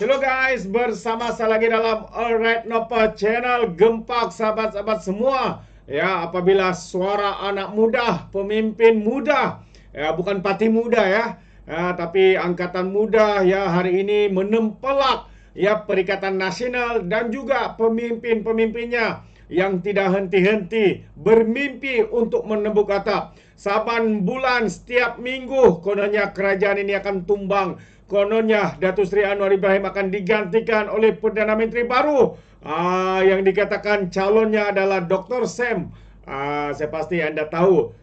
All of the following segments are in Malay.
Hello guys, bersama saya lagi dalam Alright Nopa Channel Gempak sahabat-sahabat semua Ya, apabila suara anak muda, pemimpin muda Ya, bukan pati muda ya Ya, tapi angkatan muda ya hari ini menempelak ya perikatan nasional dan juga pemimpin-pemimpinnya yang tidak henti-henti bermimpi untuk menembuk atap. Saban bulan setiap minggu kononnya kerajaan ini akan tumbang kononnya Datuk Seri Anwar Ibrahim akan digantikan oleh Perdana Menteri baru uh, yang dikatakan calonnya adalah Dr. Sam. Uh, saya pasti anda tahu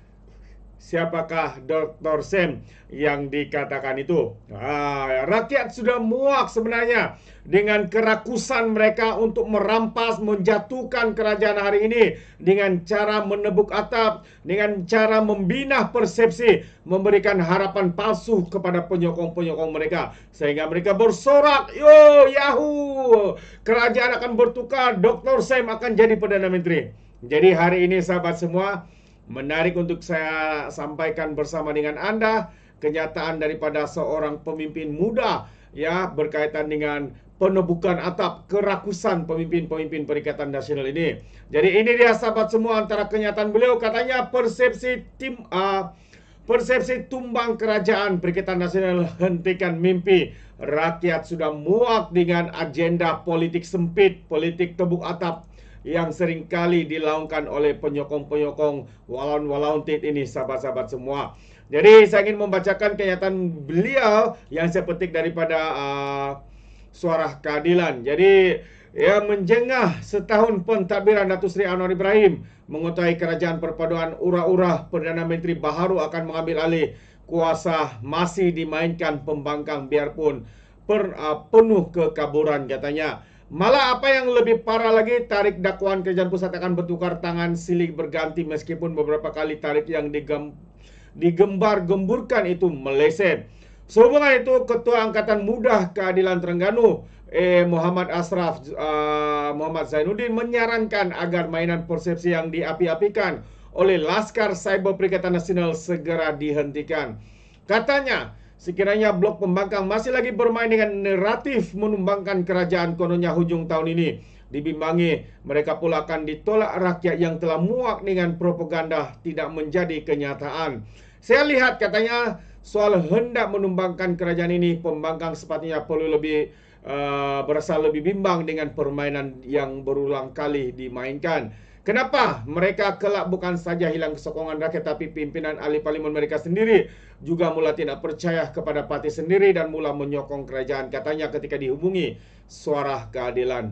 siapakah Dr. Sam yang dikatakan itu. Ah, rakyat sudah muak sebenarnya dengan kerakusan mereka untuk merampas, menjatuhkan kerajaan hari ini dengan cara menebuk atap, dengan cara membinah persepsi, memberikan harapan palsu kepada penyokong-penyokong mereka. Sehingga mereka bersorak, yo, yahoo, kerajaan akan bertukar, Dr. Sam akan jadi Perdana Menteri. Jadi hari ini sahabat semua, Menarik untuk saya sampaikan bersama dengan Anda kenyataan daripada seorang pemimpin muda ya berkaitan dengan penebukan atap kerakusan pemimpin-pemimpin Perikatan Nasional ini. Jadi ini dia sahabat semua antara kenyataan beliau katanya persepsi tim uh, persepsi tumbang kerajaan Perikatan Nasional hentikan mimpi. Rakyat sudah muak dengan agenda politik sempit, politik tebuk atap yang seringkali dilaungkan oleh penyokong-penyokong walaun-walaun tit ini sahabat-sahabat semua. Jadi saya ingin membacakan kenyataan beliau yang saya petik daripada uh, suara keadilan. Jadi ia menjengah setahun pentadbiran Datuk Seri Anwar Ibrahim mengutai kerajaan perpaduan ura-ura Perdana Menteri Baharu akan mengambil alih kuasa masih dimainkan pembangkang biarpun per, uh, penuh kekaburan katanya. Malah apa yang lebih parah lagi tarik dakwaan kejar pusat akan bertukar tangan silik berganti meskipun beberapa kali tarik yang digem digembar-gemburkan itu meleset. Sehubungan itu Ketua Angkatan Muda Keadilan Terengganu eh, Muhammad Asraf uh, Muhammad Zainuddin menyarankan agar mainan persepsi yang diapi-apikan oleh Laskar Cyber Perikatan Nasional segera dihentikan. Katanya, Sekiranya blok pembangkang masih lagi bermain dengan naratif menumbangkan kerajaan kononnya hujung tahun ini. Dibimbangi mereka pula akan ditolak rakyat yang telah muak dengan propaganda tidak menjadi kenyataan. Saya lihat katanya soal hendak menumbangkan kerajaan ini pembangkang sepatutnya perlu lebih uh, berasa lebih bimbang dengan permainan yang berulang kali dimainkan. Kenapa mereka kelak bukan saja hilang kesokongan rakyat tapi pimpinan ahli parlimen mereka sendiri juga mula tidak percaya kepada parti sendiri dan mula menyokong kerajaan katanya ketika dihubungi suara keadilan.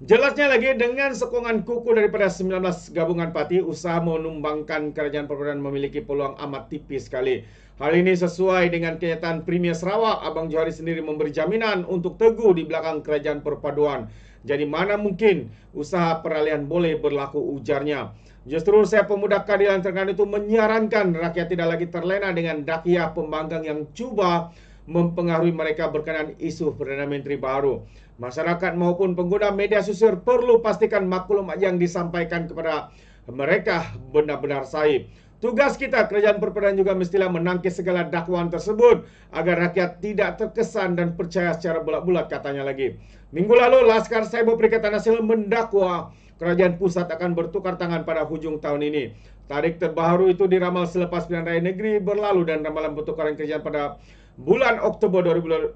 Jelasnya lagi dengan sokongan kuku daripada 19 gabungan parti, usaha menumbangkan kerajaan perbadan memiliki peluang amat tipis sekali. Hal ini sesuai dengan kenyataan Premier Sarawak, Abang Johari sendiri memberi jaminan untuk teguh di belakang kerajaan perpaduan. Jadi mana mungkin usaha peralihan boleh berlaku ujarnya. Justru saya pemuda keadilan Terengganu itu menyarankan rakyat tidak lagi terlena dengan dakiah pembangkang yang cuba mempengaruhi mereka berkenaan isu Perdana Menteri baru. Masyarakat maupun pengguna media sosial perlu pastikan maklumat yang disampaikan kepada mereka benar-benar sahih. Tugas kita kerajaan perpaduan juga mestilah menangkis segala dakwaan tersebut agar rakyat tidak terkesan dan percaya secara bulat-bulat katanya lagi. Minggu lalu Laskar Saibu Perikatan Nasional mendakwa kerajaan pusat akan bertukar tangan pada hujung tahun ini. Tarik terbaru itu diramal selepas pilihan raya negeri berlalu dan ramalan pertukaran kerajaan pada bulan Oktober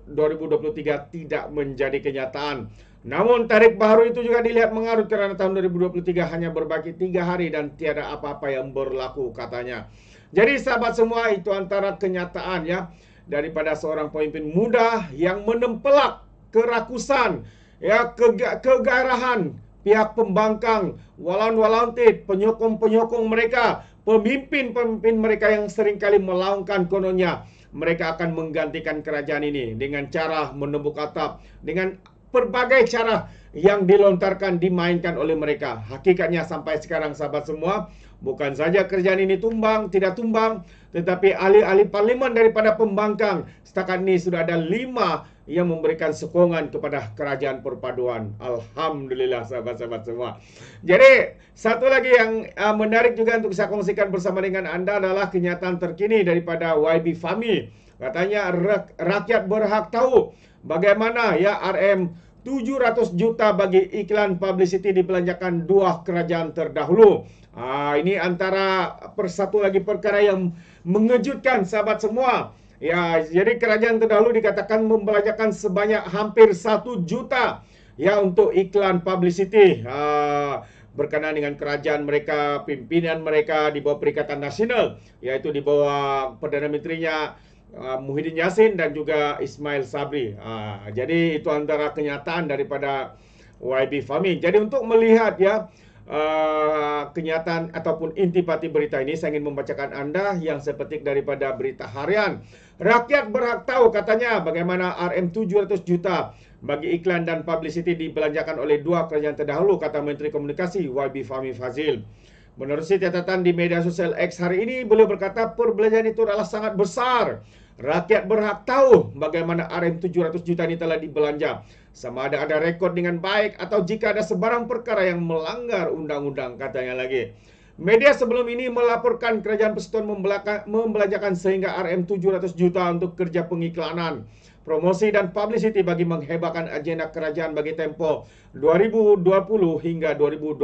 2023 tidak menjadi kenyataan. Namun tarik baru itu juga dilihat mengarut karena tahun 2023 hanya berbagi tiga hari dan tiada apa-apa yang berlaku katanya. Jadi sahabat semua itu antara kenyataan ya daripada seorang pemimpin muda yang menempelak kerakusan, ya ke kegairahan pihak pembangkang, walaun-walauntit, penyokong-penyokong mereka, pemimpin-pemimpin mereka yang seringkali melaungkan kononnya mereka akan menggantikan kerajaan ini dengan cara menumbuk atap dengan pelbagai cara yang dilontarkan dimainkan oleh mereka. Hakikatnya sampai sekarang sahabat semua, bukan saja kerjaan ini tumbang, tidak tumbang, tetapi ahli-ahli parlimen daripada pembangkang setakat ini sudah ada lima yang memberikan sokongan kepada kerajaan perpaduan. Alhamdulillah sahabat-sahabat semua. Jadi, satu lagi yang uh, menarik juga untuk saya kongsikan bersama dengan anda adalah kenyataan terkini daripada YB Fami. Katanya rakyat berhak tahu bagaimana ya RM 700 juta bagi iklan publicity dibelanjakan dua kerajaan terdahulu. Ah ini antara persatu lagi perkara yang mengejutkan sahabat semua. Ya, jadi kerajaan terdahulu dikatakan membelanjakan sebanyak hampir 1 juta ya untuk iklan publicity ah, berkenaan dengan kerajaan mereka, pimpinan mereka di bawah Perikatan Nasional, yaitu di bawah Perdana Menterinya Ah, Muhyiddin Yassin dan juga Ismail Sabri. Ha, jadi itu antara kenyataan daripada YB Fahmi. Jadi untuk melihat ya uh, kenyataan ataupun intipati berita ini, saya ingin membacakan anda yang sepetik daripada berita harian. Rakyat berhak tahu katanya bagaimana RM700 juta bagi iklan dan publicity dibelanjakan oleh dua kerajaan terdahulu, kata Menteri Komunikasi YB Fahmi Fazil. Menurut catatan di media sosial X hari ini, beliau berkata perbelanjaan itu adalah sangat besar. Rakyat berhak tahu bagaimana RM700 juta ini telah dibelanja. Sama ada ada rekod dengan baik atau jika ada sebarang perkara yang melanggar undang-undang katanya lagi. Media sebelum ini melaporkan kerajaan Peseton membelanjakan sehingga RM 700 juta untuk kerja pengiklanan, promosi dan publicity bagi menghebatkan agenda kerajaan bagi Tempo 2020 hingga 2022.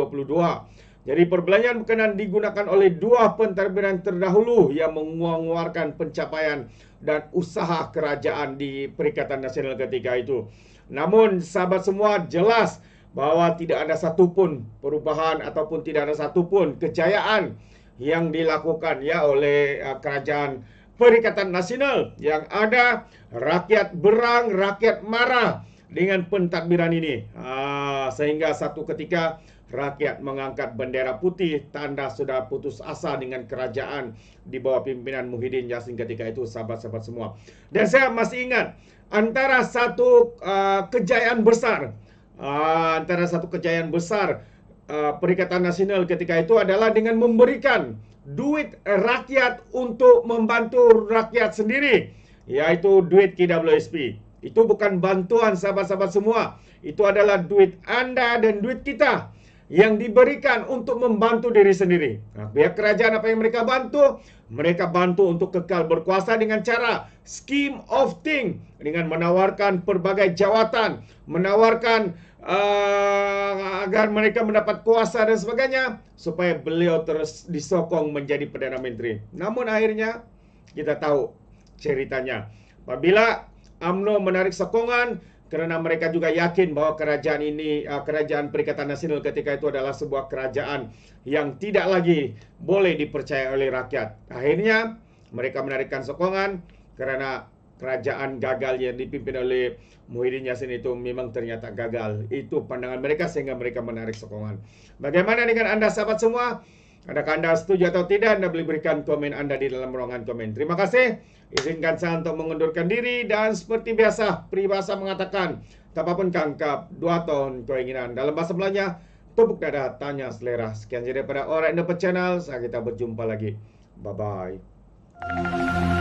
Jadi perbelanjaan berkenan digunakan oleh dua pentadbiran terdahulu yang menguang pencapaian dan usaha kerajaan di Perikatan Nasional ketika itu. Namun sahabat semua jelas bahawa tidak ada satu pun perubahan ataupun tidak ada satu pun kejayaan yang dilakukan ya oleh uh, kerajaan Perikatan Nasional yang ada rakyat berang, rakyat marah dengan pentadbiran ini. Uh, sehingga satu ketika rakyat mengangkat bendera putih tanda sudah putus asa dengan kerajaan di bawah pimpinan Muhyiddin Yassin ketika itu sahabat-sahabat semua. Dan saya masih ingat antara satu uh, kejayaan besar uh, antara satu kejayaan besar uh, Perikatan Nasional ketika itu adalah dengan memberikan duit rakyat untuk membantu rakyat sendiri yaitu duit KWSP. Itu bukan bantuan sahabat-sahabat semua. Itu adalah duit anda dan duit kita yang diberikan untuk membantu diri sendiri. Nah, pihak kerajaan apa yang mereka bantu? Mereka bantu untuk kekal berkuasa dengan cara scheme of thing dengan menawarkan pelbagai jawatan, menawarkan uh, agar mereka mendapat kuasa dan sebagainya supaya beliau terus disokong menjadi perdana menteri. Namun akhirnya kita tahu ceritanya. Apabila Amno menarik sokongan kerana mereka juga yakin bahawa kerajaan ini uh, kerajaan Perikatan Nasional ketika itu adalah sebuah kerajaan yang tidak lagi boleh dipercayai oleh rakyat. Akhirnya mereka menarikkan sokongan kerana kerajaan gagal yang dipimpin oleh Muhyiddin Yassin itu memang ternyata gagal. Itu pandangan mereka sehingga mereka menarik sokongan. Bagaimana dengan anda sahabat semua? Adakah anda setuju atau tidak anda boleh berikan komen anda di dalam ruangan komen. Terima kasih. Izinkan saya untuk mengundurkan diri dan seperti biasa peribahasa mengatakan tak apapun kangkap dua tahun keinginan dalam bahasa Melayu tubuk dada tanya selera. Sekian jadi pada orang Indo Channel. Saya kita berjumpa lagi. Bye bye.